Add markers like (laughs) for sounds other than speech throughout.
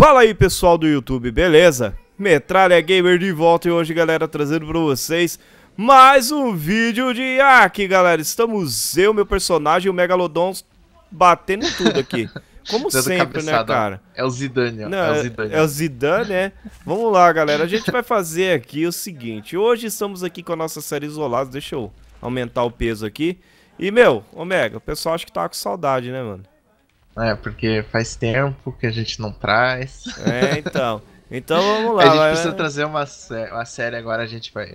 Fala aí pessoal do YouTube, beleza? Metralha Gamer de volta e hoje galera trazendo pra vocês mais um vídeo de aqui galera Estamos eu, meu personagem o Megalodon batendo tudo aqui Como sempre né cara? É o Zidane, ó. Não, é o é, Zidane, é o Zidane né? Vamos lá galera, a gente vai fazer aqui o seguinte Hoje estamos aqui com a nossa série Isolados, deixa eu aumentar o peso aqui E meu, Omega, o pessoal acho que tá com saudade né mano? né? Porque faz tempo que a gente não traz. É, então. Então vamos (laughs) lá. A gente vai, precisa vai. trazer uma, uma série agora, a gente vai.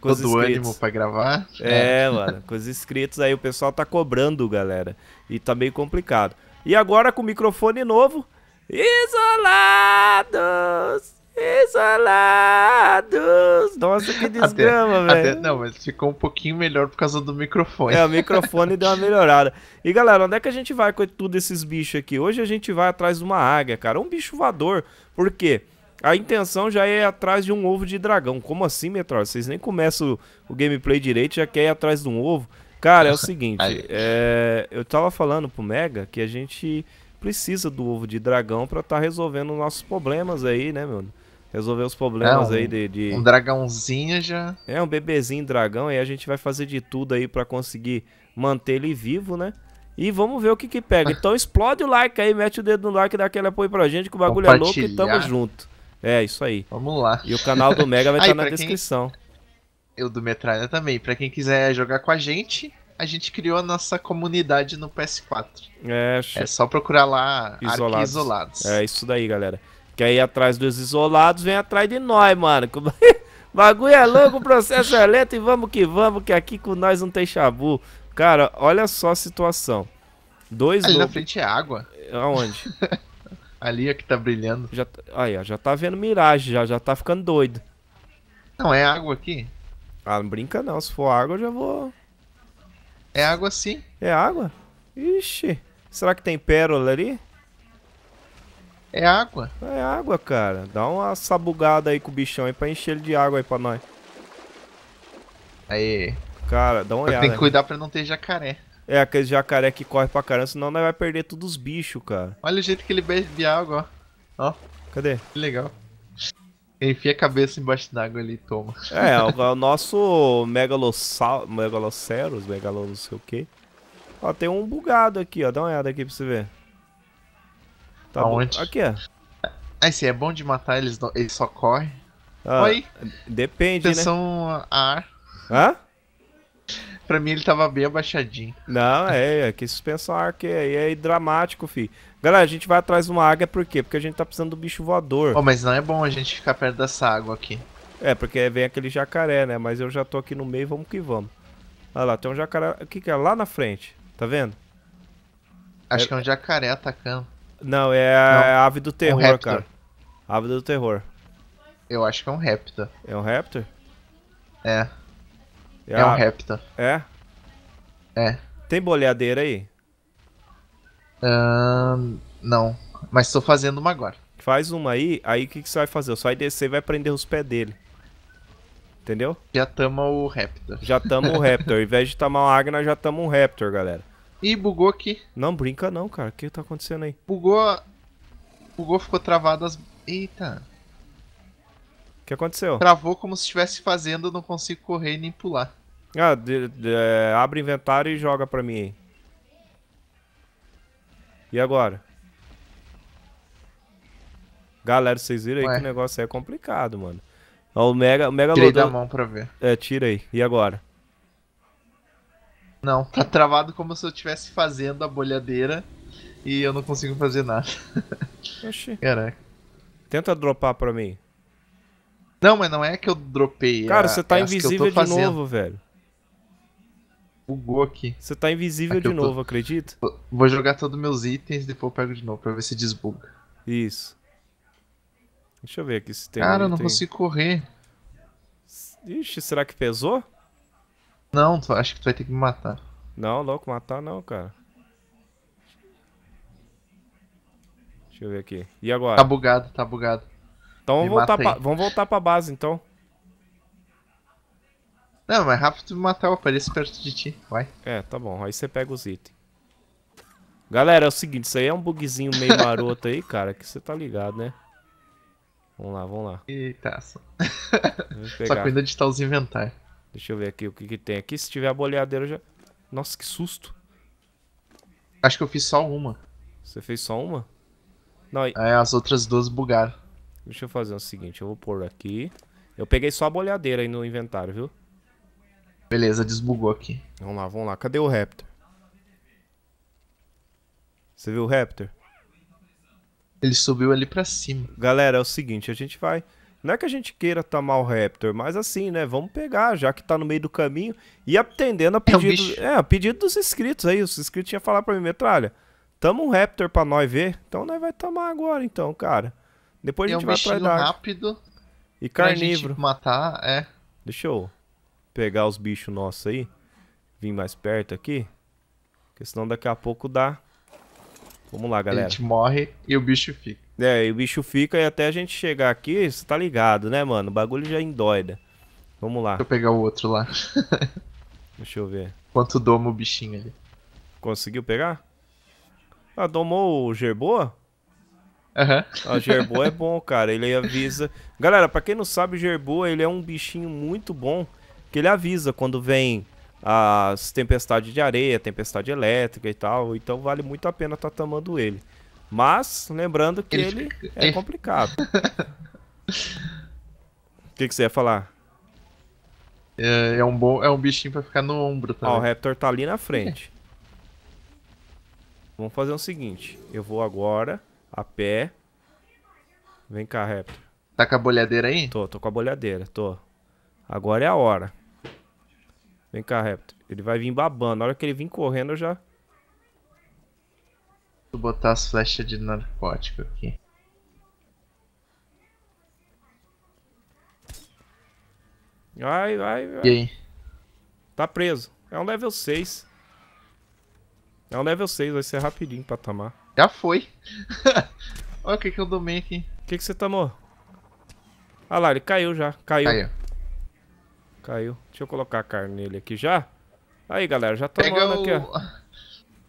Com todo o ânimo pra gravar. É, é, mano, com os inscritos aí o pessoal tá cobrando, galera. E tá meio complicado. E agora com o microfone novo, isolados! Isolados! Nossa, que desgrama, velho. Não, mas ficou um pouquinho melhor por causa do microfone. É, o microfone deu uma melhorada. E galera, onde é que a gente vai com tudo esses bichos aqui? Hoje a gente vai atrás de uma águia, cara. Um bicho voador. Por quê? A intenção já é ir atrás de um ovo de dragão. Como assim, Meteor? Vocês nem começam o, gameplay direito, já quer ir atrás de um ovo. Cara, é o (laughs) seguinte. é, eu tava falando pro Mega que a gente precisa do ovo de dragão pra estar tá resolvendo nossos problemas aí, né, meu? resolver os é problemas é, um, aí de, de, Um dragãozinho já. É, um bebezinho dragão, e a gente vai fazer de tudo aí para conseguir manter ele vivo, né? E vamos ver o que que pega. Então explode o like aí, mete o dedo no like e dá aquele apoio pra gente, que o bagulho é louco e tamo junto. É, isso aí. Vamos lá. E o canal do Mega vai estar tá na descrição. Quem... Eu do Metralha também. Pra quem quiser jogar com a gente, a gente criou a nossa comunidade no PS4. É, é só procurar lá Isolados. Isolados. É isso daí, galera. Que aí atrás dos isolados vem atrás de nós, mano. É? (laughs) Bagulho é louco, o processo é lento e vamos que vamos, que aqui com nós não tem chabu. Cara, olha só a situação. Dois Ali lobos... na frente é água. Aonde? (laughs) Ali é que tá brilhando. Já, aí, ó, já tá vendo miragem, já, já tá ficando doido. Não, é água aqui? Ah, não brinca não. Se for água, eu já vou. É água sim. É água? Ixi. Será que tem pérola ali? É água. É água, cara. Dá uma sabugada aí com o bichão aí pra encher ele de água aí pra nós. Aí. Cara, dá uma olhada. Tem que né? cuidar né? pra não ter jacaré. É, aquele jacaré que corre pra caramba, senão nós vai perder todos os bichos, cara. Olha o jeito que ele bebe água, ó. Ó. Cadê? Que legal. enfia a cabeça embaixo d'água ali e toma. É, é o, (laughs) é o nosso megalossau... megaloceros, megalo não sei o quê. Ó, tem um bugado aqui, ó. Dá uma olhada aqui pra você ver. Tá Aonde? Bom. Aqui, ó. Aí ah, sim, é bom de matar, eles, não... eles só correm. Ah, Oi. Depende, né? Atenção né? a ar. Hã? Pra mim ele tava bem abaixadinho. Não, é, é que suspensão ar que é, é dramático, fi. Galera, a gente vai atrás de uma água por quê? Porque a gente tá precisando do bicho voador. Oh, mas não é bom a gente ficar perto dessa água aqui. É, porque vem aquele jacaré, né? Mas eu já tô aqui no meio, vamos que vamos. Olha lá, tem um jacaré. O que que é? Lá na frente, tá vendo? Acho é... que é um jacaré atacando. Não, é Não. É a ave do é terror, um cara. Ave do terror. Eu acho que é um raptor. É um raptor? É. É, é a... um raptor. É? É. Tem boleadeira aí? não. Mas tô fazendo uma agora. Faz uma aí, aí o que, que você vai fazer? Você vai descer e vai prender os pés dele. Entendeu? Já tamo o Raptor. Já tamo o Raptor. Em vez de tomar uma águia, já tamo um Raptor, galera. Ih, bugou aqui. Não, brinca não, cara. O que tá acontecendo aí? Bugou. Bugou, ficou travado as. Eita. O que aconteceu? Travou como se estivesse fazendo, não consigo correr nem pular. Ah, de, de, é, abre inventário e joga pra mim aí. E agora? Galera, vocês viram aí que o negócio é complicado, mano. Ó, o Mega, o Mega Tirei da mão pra ver. É, tira aí. E agora? Não, tá travado como se eu estivesse fazendo a bolhadeira e eu não consigo fazer nada. (laughs) Oxi. Caraca. Tenta dropar pra mim. Não, mas não é que eu dropei. É Cara, você tá é tá invisível de fazendo. novo, velho. Bugou aqui. Você tá invisível aqui de novo, tô... acredito? Vou jogar todos meus itens e depois eu pego de novo pra ver se desbuga. Isso. Deixa eu ver aqui se tem. Cara, um eu não item. consigo correr. Ixi, será que pesou? Não, acho que tu vai ter que me matar. Não, louco, matar não, cara. Deixa eu ver aqui. E agora? Tá bugado, tá bugado. Então vamos voltar, pra, vamos voltar pra base, então. Não, mas rápido me matar, eu apareço perto de ti. Vai. É, tá bom. Aí você pega os itens. Galera, é o seguinte, isso aí é um bugzinho meio (laughs) maroto aí, cara, que você tá ligado, né? Vamos lá, vamos lá. Eita, só, só cuida de estar os inventários. Deixa eu ver aqui o que, que tem aqui. Se tiver a boleadeira, já... Nossa, que susto. Acho que eu fiz só uma. Você fez só uma? Não, aí... É, as outras duas bugaram. Deixa eu fazer o seguinte, eu vou pôr aqui. Eu peguei só a boleadeira aí no inventário, viu? Beleza, desbugou aqui. Vamos lá, vamos lá. Cadê o Raptor? Você viu o Raptor? Ele subiu ali pra cima. Galera, é o seguinte, a gente vai... Não é que a gente queira tamar o Raptor, mas assim, né? Vamos pegar, já que tá no meio do caminho. E atendendo a é pedido, é, é a pedido dos inscritos aí. Os inscritos tinham falado pra mim, metralha. Tamo um Raptor pra nós ver. Então nós vai tomar agora, então, cara. Depois a é gente um vai atrás da. rápido. E carnívoro. Pra matar, é. Deixa eu pegar os bichos nossos aí. Vim mais perto aqui. Porque senão daqui a pouco dá Vamos lá, galera. A gente morre e o bicho fica. É, e o bicho fica e até a gente chegar aqui, você tá ligado, né, mano? O bagulho já endoida. Vamos lá. Deixa eu pegar o outro lá. (laughs) Deixa eu ver. Quanto doma o bichinho ali. Conseguiu pegar? Ah, domou o Gerboa? Aham. Uhum. Ah, Gerboa é (laughs) bom, cara. Ele avisa. Galera, pra quem não sabe, o Gerboa ele é um bichinho muito bom. Que ele avisa quando vem as tempestades de areia, tempestade elétrica e tal. Então vale muito a pena estar tá tamando ele. Mas, lembrando que ele, ele fica... é complicado. (laughs) O que, que, você ia falar? É, é, um bom, é um bichinho pra ficar no ombro também. Ó, o Raptor tá ali na frente. É. Vamos fazer o seguinte. Eu vou agora, a pé. Vem cá, Raptor. Tá com a bolhadeira aí? Tô, tô com a bolhadeira, tô. Agora é a hora. Vem cá, Raptor. Ele vai vir babando. Na hora que ele vir correndo, eu já... Vou botar as flechas de narcótico aqui. Vai, vai, vai. E aí? Tá preso. É um level 6. É um level 6, vai ser rapidinho pra tomar. Já foi. (laughs) Olha o que, que eu domei aqui. O que, que você tomou? Ah lá, ele caiu já. Caiu. caiu. Caiu. Deixa eu colocar a carne nele aqui já. Aí, galera, já tomou o... aqui, ó.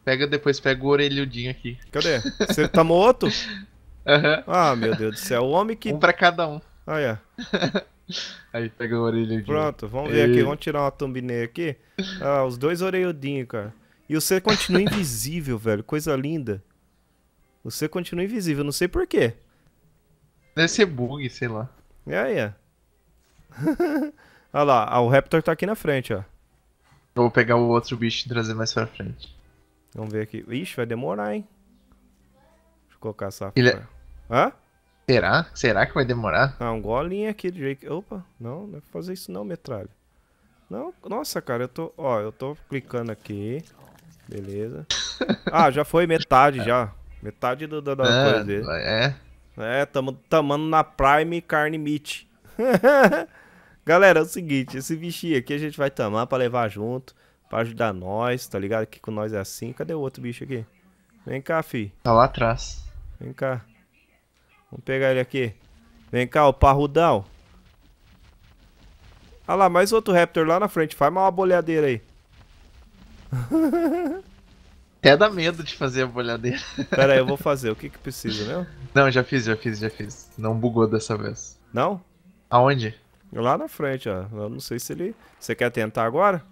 Pega depois, pega o orelhudinho aqui. Cadê? Você tá morto? (laughs) Aham. Uhum. Ah, meu Deus do céu. O homem que. Um pra cada um. Aí, ó. (laughs) Aí pega o orelhudinho. Pronto, vamos ver e... aqui. Vamos tirar uma thumbnail aqui. Ah, os dois orelhudinhos, cara. E você continua invisível, (laughs) velho. Coisa linda. Você continua invisível, não sei porquê. Deve ser bug, sei lá. É, é. Olha lá, ah, o Raptor tá aqui na frente, ó. vou pegar o outro bicho e trazer mais pra frente. Vamos ver aqui. Ixi, vai demorar, hein? Deixa eu colocar essa... Ele... É- Hã? Será? Será que vai demorar? Ah, um golinho aqui do Jake. Opa, não, não é pra fazer isso não, metralha. Não, nossa, cara, eu tô... Ó, eu tô clicando aqui. Beleza. (laughs) ah, já foi metade, já. Metade do, do da ah, coisa dele. É? É, tamo tamando na Prime Carne Meat. (laughs) Galera, é o seguinte, esse bichinho aqui a gente vai tomar pra levar junto, pra ajudar nós, tá ligado? Que com nós é assim. Cadê o outro bicho aqui? Vem cá, fi. Tá lá atrás. Vem cá. Vamos pegar ele aqui. Vem cá, o parrudão. Ah lá, mais outro Raptor lá na frente. Faz mal uma boleadeira aí. (laughs) Até dá medo de fazer a bolhadeira. Pera aí, eu vou (laughs) fazer. O que que precisa, né? Não, já fiz, já fiz, já fiz. Não bugou dessa vez. Não? Aonde? Lá na frente, ó. Eu não sei se ele. Você quer tentar agora?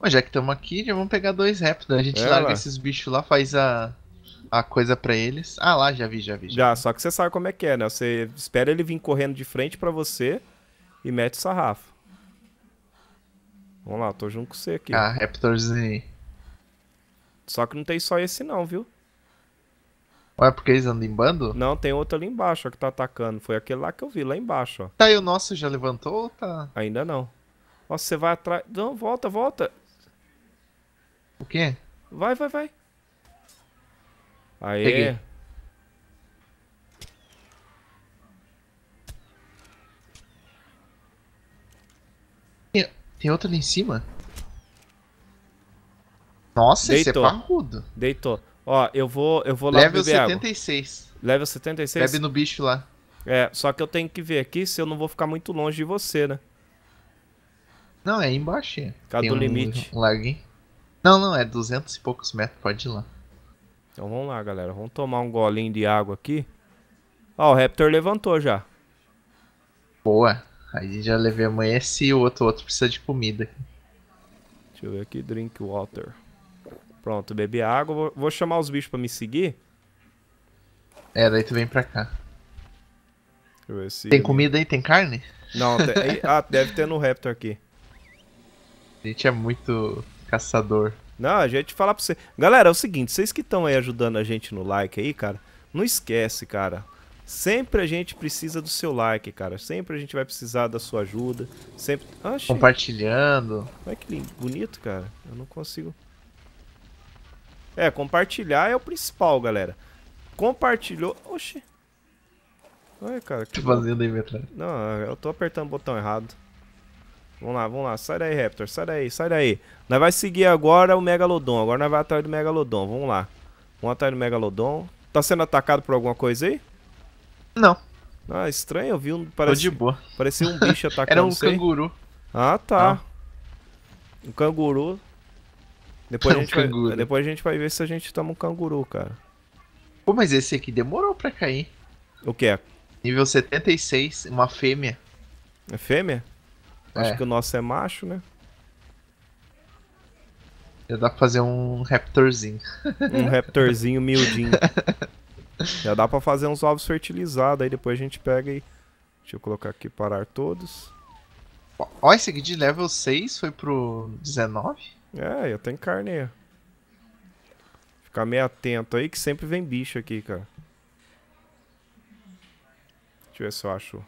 Bom, já que estamos aqui, já vamos pegar dois Raptors. Né? A gente é larga lá. esses bichos lá, faz a, a coisa para eles. Ah, lá, já vi, já vi. Já, já vi. só que você sabe como é que é, né? Você espera ele vir correndo de frente para você e mete o sarrafo. Vamos lá, eu tô junto com você aqui. Ah, aí. Só que não tem só esse não, viu? Ué, porque eles andam em bando? Não, tem outro ali embaixo ó, que tá atacando. Foi aquele lá que eu vi, lá embaixo, ó. Tá, e o nosso já levantou ou tá? Ainda não. Nossa, você vai atrás. Não, volta, volta. O quê? Vai, vai, vai. Aê. Peguei. Tem outro ali em cima? Nossa, Deitou. esse é parrudo. Deitou. Ó, eu vou, eu vou lá Level beber 76. Água. Level 76? Bebe no bicho lá. É, só que eu tenho que ver aqui se eu não vou ficar muito longe de você, né? Não, é embaixo. Cada do um, limite. Um Não, não, é 200 e poucos metros, pode ir lá. Então vamos lá, galera. Vamos tomar um golinho de água aqui. Ó, o Raptor levantou já. Boa. Aí já levei amanhã esse e o outro. O outro precisa de comida. Deixa eu ver aqui, drink water. Pronto, bebi água. Vou chamar os bichos pra me seguir. É, daí tu vem pra cá. Se... Tem comida aí? Tem carne? Não, tem... (laughs) ah, deve ter no Raptor aqui. A gente é muito caçador. Não, a gente falar pra você. Galera, é o seguinte, vocês que estão aí ajudando a gente no like aí, cara, não esquece, cara. Sempre a gente precisa do seu like, cara. Sempre a gente vai precisar da sua ajuda. Sempre. Oxi. Compartilhando. Olha que lindo. bonito, cara. Eu não consigo. É, compartilhar é o principal, galera. Compartilhou. Oxi. Oi, cara. O que fazendo aí, Metralha? Não, eu tô apertando o botão errado. Vamos lá, vamos lá. Sai daí, Raptor. Sai daí, sai daí. Nós vai seguir agora o Megalodon. Agora nós vamos atrás do Megalodon. Vamos lá. Vamos atrás do Megalodon. Tá sendo atacado por alguma coisa aí? Não. Ah, estranho. Eu vi um... Parece, tô de boa. Parecia um bicho (laughs) atacando. Era um canguru. Ah, tá. Ah. Um canguru depois, é um a gente canguru. vai, depois a gente vai ver se a gente toma um canguru, cara. Pô, mas esse aqui demorou pra cair. O que é? Nível 76, uma fêmea. É fêmea? É. Acho que o nosso é macho, né? Já dá pra fazer um raptorzinho. Um (laughs) raptorzinho miudinho. Já dá pra fazer uns ovos fertilizados, aí depois a gente pega e... Deixa eu colocar aqui, parar todos. Ó, esse aqui de level 6 foi pro 19? É, eu tenho carne aí. Ficar meio atento aí que sempre vem bicho aqui, cara. Deixa eu ver se eu acho.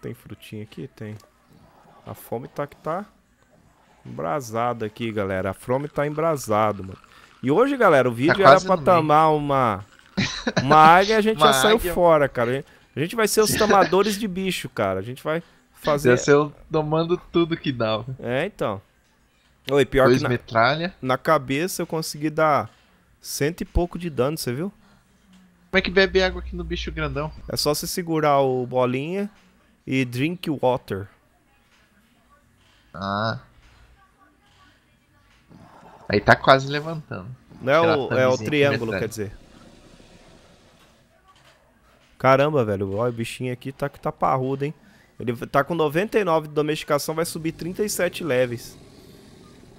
Tem frutinha aqui? Tem. A fome tá que tá embrasado aqui, galera. A fome tá embrasado, mano. E hoje, galera, o tá vídeo tá era pra tamar meio. uma (laughs) uma águia e a gente já águia. saiu fora, cara. A gente vai ser os tamadores de bicho, cara. A gente vai fazer. Ia ser eu tomando tudo que dá. É, então. Oi, pior Dois que na, metralha. Na cabeça eu consegui dar cento e pouco de dano, você viu? Como é que bebe água aqui no bicho grandão? É só você segurar o bolinha e drink water. Ah. Aí tá quase levantando. Não é o, é o triângulo, quer dizer. Caramba, velho. Olha, o bichinho aqui tá, tá parrudo, hein? Ele tá com 99 de domesticação, vai subir 37 leves.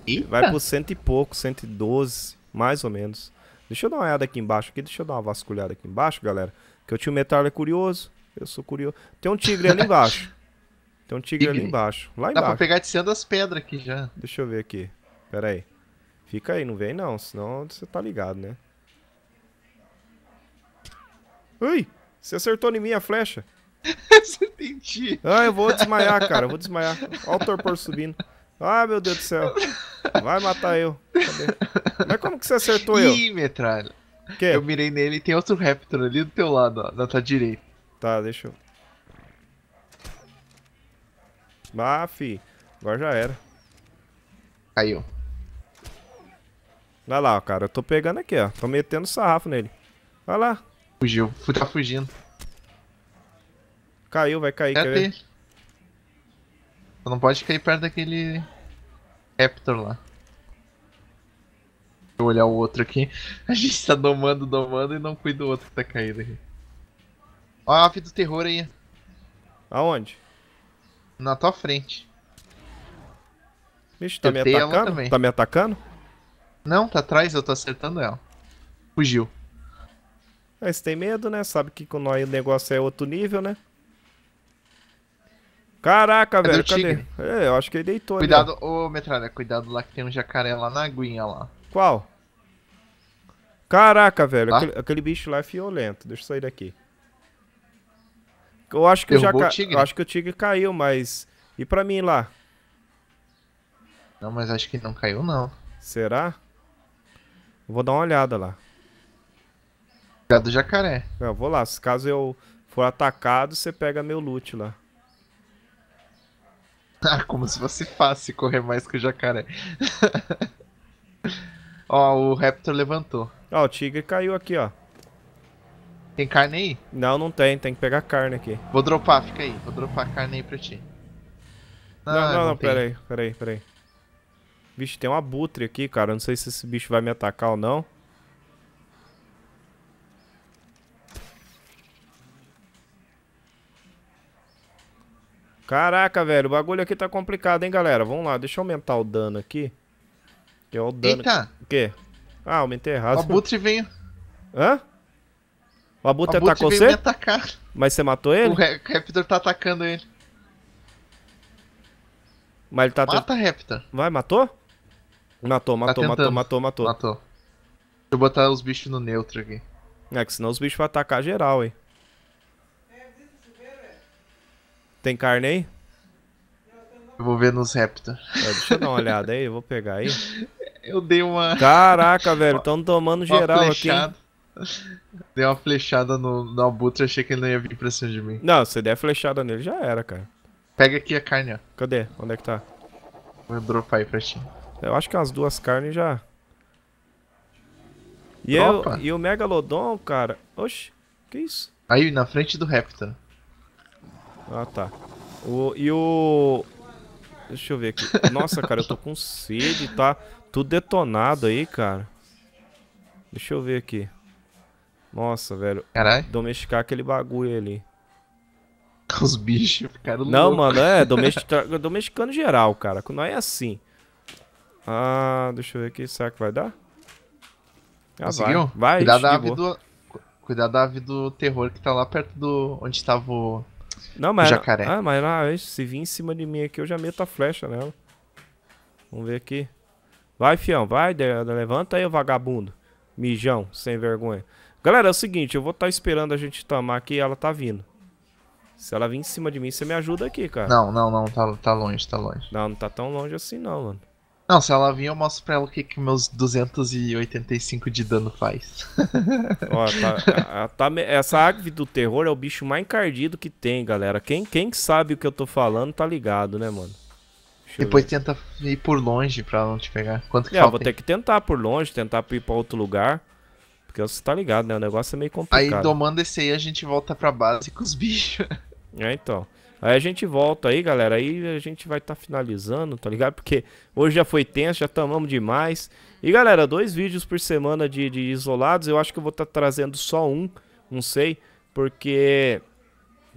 Eita. Vai por cento e pouco, 112, mais ou menos. Deixa eu dar uma olhada aqui embaixo, aqui, deixa eu dar uma vasculhada aqui embaixo, galera. Que o tio Metal é curioso. Eu sou curioso. Tem um tigre ali embaixo. Tem um tigre, tigre. ali embaixo. Lá Dá embaixo. Dá pra pegar descendo as pedras aqui já. Deixa eu ver aqui. Pera aí. Fica aí, não vem não, senão você tá ligado, né? Ui! Você acertou em mim a flecha. (laughs) Você Ah, eu vou desmaiar, cara. Eu vou desmaiar. Olha o torpor subindo. Ah, meu Deus do céu. Vai matar eu. Cadê? Mas como que você acertou Ih, eu? Ih, metralha. Eu mirei nele e tem outro Raptor ali do teu lado, ó, da tua direita. Tá, deixa eu. Ah, fi. Agora já era. Caiu. Vai lá, ó, cara. Eu tô pegando aqui, ó. Tô metendo sarrafo nele. Vai lá. Fugiu. Tá fugindo. Caiu, vai cair. É quer ver? não pode cair perto daquele Raptor lá. Vou olhar o outro aqui. A gente tá domando, domando e não cuida do outro que tá caído aqui. Ó a ave do terror aí. Aonde? Na tua frente. Vixe, tá Tentei me atacando? Também. Tá me atacando? Não, tá atrás, eu tô acertando ela. Fugiu. Mas tem medo, né? Sabe que com nós o negócio é outro nível, né? Caraca, é velho, cadê? É, eu acho que ele deitou Cuidado, ali, Cuidado, ô metralha, cuidado lá que tem um jacaré lá na aguinha lá. Qual? Caraca, velho, tá. aquele, aquele, bicho lá é violento. Deixa eu sair daqui. Eu acho que o Eu acho que o tigre caiu, mas. E pra mim lá? Não, mas acho que não caiu, não. Será? Vou dar uma olhada lá. Cuidado do jacaré. Eu vou lá, se caso eu for atacado, você pega meu loot lá. Ah, (laughs) como se fosse fácil correr mais que o jacaré. (laughs) ó, o Raptor levantou. Ó, o tigre caiu aqui, ó. Tem carne aí? Não, não tem. Tem que pegar carne aqui. Vou dropar, fica aí. Vou dropar carne aí pra ti. Não, ah, não, não, não pera aí, pera aí, pera aí. Vixe, tem um abutre aqui, cara. Não sei se esse bicho vai me atacar ou não. Caraca, velho, o bagulho aqui tá complicado, hein, galera. Vamos lá, deixa eu aumentar o dano aqui. Que é o dano... Eita! O quê? Ah, aumentei errado. O Abutre veio... Hã? O Abutre, o Abutre atacou você? me atacar. Mas você matou ele? O Raptor tá atacando ele. Mas ele tá... Mata, te... Raptor. Vai, matou? Matou, matou, tá matou, matou, matou. Matou. Deixa eu botar os bichos no neutro aqui. É, que senão os bichos vão atacar geral, hein. Tem carne aí? Eu vou ver nos Raptor. É, deixa eu dar uma olhada aí, eu vou pegar aí. (laughs) Eu dei uma. Caraca, velho, estão tomando geral aqui. Dei uma flechada no, no Abutre, achei que ele não ia vir pra cima de mim. Não, se der flechada nele, já era, cara. Pega aqui a carne, ó. Cadê? Onde é que tá? Vou dropar aí pra ti. Eu acho que as duas carnes já. E, eu, e o Megalodon, cara. Oxi, que isso? Aí, na frente do Raptor. Ah, tá. O, e o... Deixa eu ver aqui. Nossa, cara, eu tô com sede, tá tudo detonado aí, cara. Deixa eu ver aqui. Nossa, velho. Caralho. Domesticar aquele bagulho ali. (laughs) Os bichos ficaram Não, louco. mano, é domestica... (laughs) domesticando geral, cara. Não é assim. Ah, deixa eu ver aqui. Será que vai dar? Ah, Conseguiu? Vai, vai. Cuidado da, ave do... Cuidado da ave do terror que tá lá perto do... Onde tava o... Não, mas. Jacaré. Ah, mas ah, se vir em cima de mim aqui, eu já meto a flecha nela. Vamos ver aqui. Vai, fião, vai, levanta aí, vagabundo. Mijão, sem vergonha. Galera, é o seguinte, eu vou estar tá esperando a gente tamar aqui e ela tá vindo. Se ela vir em cima de mim, você me ajuda aqui, cara. Não, não, não, tá, tá longe, tá longe. Não, não tá tão longe assim não, mano. Não, se ela vir, eu mostro pra ela o que, que meus 285 de dano faz. (laughs) Ó, tá, a, tá, essa ave do terror é o bicho mais encardido que tem, galera. Quem, quem sabe o que eu tô falando tá ligado, né, mano? Depois tenta ir por longe pra não te pegar. Quanto que é, falta? vou ter que tentar por longe, tentar ir pra outro lugar. Porque você tá ligado, né? O negócio é meio complicado. Aí domando esse aí, a gente volta pra base com os bichos. É, então. Aí a gente volta aí, galera. Aí a gente vai estar tá finalizando, tá ligado? Porque hoje já foi tenso, já tomamos demais. E galera, dois vídeos por semana de, de isolados. Eu acho que eu vou estar tá trazendo só um, não sei, porque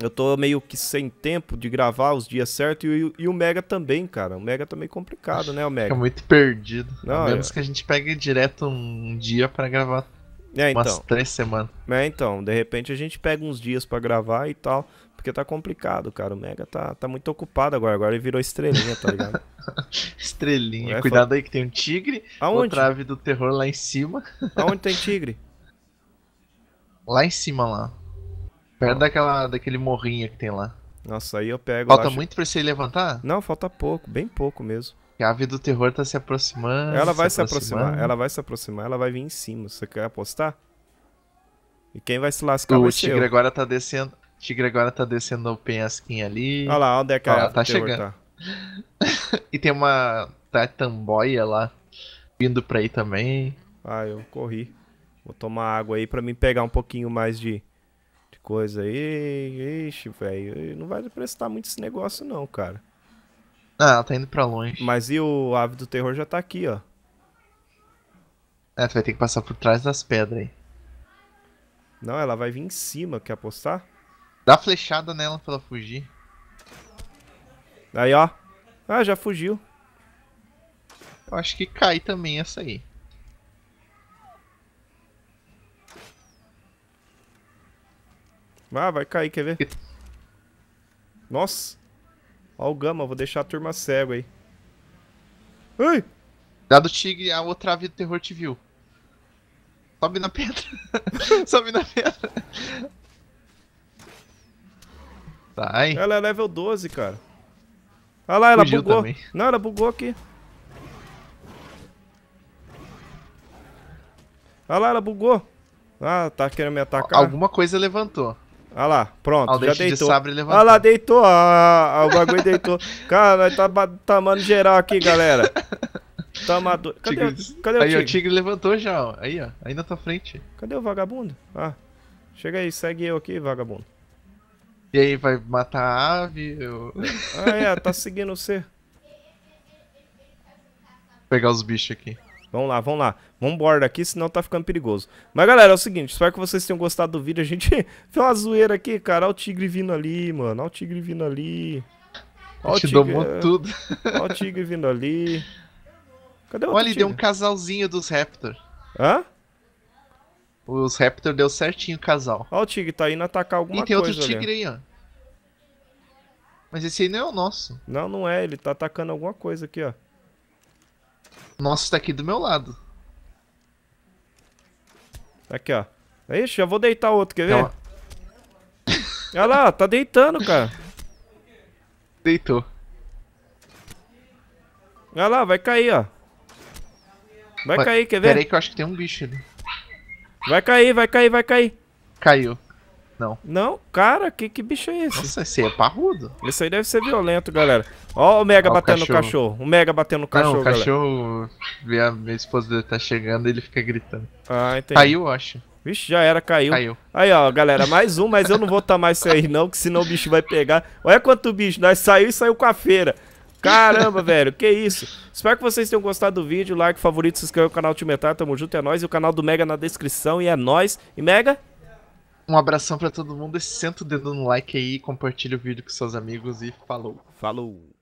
eu tô meio que sem tempo de gravar os dias certos e, e, o Mega também, cara. O Mega tá complicado, né, o Mega? Fica muito perdido. Não, a menos eu... É. que a gente pegue direto um dia para gravar. É, então. Umas três semanas. É, então. De repente a gente pega uns dias para gravar e tal. Porque tá complicado, cara. O Mega tá, tá muito ocupado agora. Agora ele virou estrelinha, tá ligado? (laughs) estrelinha. É, Cuidado aí que tem um tigre. Aonde? Outra ave do terror lá em cima. Aonde tem tigre? (laughs) Lá em cima, lá. Perto daquela, daquele morrinho que tem lá. Nossa, aí eu pego. Falta lá, muito acho... pra você levantar? Não, falta pouco, bem pouco mesmo. A ave do terror tá se aproximando. Ela vai se, se aproximar, ela vai se aproximar, ela vai vir em cima. Você quer apostar? E quem vai se lascar o vai tigre agora tá descendo. Tigre agora tá descendo o penhasquinho ali. Olha lá, onde é que ela tá chegando. Tá? (laughs) e tem uma tatamboia lá vindo pra aí também. Ah, eu corri. Vou tomar água aí pra mim pegar um pouquinho mais de, de coisa aí. Ixi, velho. Não vai prestar muito esse negócio, não, cara. Ah, ela tá indo pra longe. Mas e o Ave do Terror já tá aqui, ó. É, tu vai ter que passar por trás das pedras aí. Não, ela vai vir em cima, quer apostar? Dá flechada nela pra ela fugir. Aí, ó. Ah, já fugiu. Eu acho que cai também essa aí. Ah, vai cair, quer ver? Nossa. Ó o Gama, vou deixar a turma cego aí. Ui! Dado Tigre, a outra vida do terror te viu. Sobe na pedra. (laughs) Sobe na pedra. Ela é level 12, cara. Olha ah lá, ela Fugiu bugou. Também. Não, ela bugou aqui. Olha ah lá, ela bugou. Ah, tá querendo me atacar. Alguma coisa levantou. Olha ah lá, pronto, Aldeixe já deitou. De sabre levantou. Olha lá, deitou. Ah, o bagulho deitou. (laughs) Cara, nós tá tamando tá geral aqui, galera. Tamador. Tá (laughs) cadê, o, cadê o tigre? Aí o tigre levantou já, ó. Aí, ó. Aí na tua frente. Cadê o vagabundo? Ah. Chega aí, segue eu aqui, vagabundo. E aí vai matar a ave? Eu... Ah, é, tá seguindo você. Vou pegar os bichos aqui. Vamos lá, vamos lá. Vamos embora aqui, senão tá ficando perigoso. Mas galera, é o seguinte, espero que vocês tenham gostado do vídeo. A gente (laughs) fez uma zoeira aqui, cara. Olha o tigre vindo ali, mano. Olha o tigre vindo ali. Olha o tigre... domou é. tudo. Olha o tigre vindo ali. Cadê o Olha, tigre? deu um casalzinho dos Raptors. Hã? Os Raptor deu certinho casal. Ó, o tigre tá indo atacar alguma coisa. E tem coisa outro tigre ali. aí, ó. Mas esse aí não é o nosso. Não, não é. Ele tá atacando alguma coisa aqui, ó. Nossa, tá aqui do meu lado. Aqui, ó. Ixi, já vou deitar outro, quer ver? Não. Olha lá, tá deitando, cara. Deitou. Olha lá, vai cair, ó. Vai cair, quer ver? Pera aí que eu acho que tem um bicho ali. Vai cair, vai cair, vai cair. Caiu. Não. Não, cara, que, que bicho é esse? Nossa, esse é parrudo. Esse aí deve ser violento, galera. Ó o Mega Ó, batendo o cachorro. no cachorro. O Mega batendo no cachorro, Não, o cachorro, minha, minha esposa dele tá chegando e ele fica gritando. Ah, entendi. Caiu, eu acho. Vixe, já era, caiu. Caiu. Aí, ó, galera, mais um, mas eu não vou tomar isso aí não, que senão o bicho vai pegar. Olha quanto bicho, nós saiu e saiu com a feira. Caramba, velho, que isso. Espero que vocês tenham gostado do vídeo. Like, favorito, se inscreva no canal Time Metal. Tá, tamo junto, é nóis. E o canal do Mega na descrição. E é nóis. E Mega? Um abração para todo mundo. E senta o dedo no like aí, compartilha o vídeo com seus amigos e falou. Falou.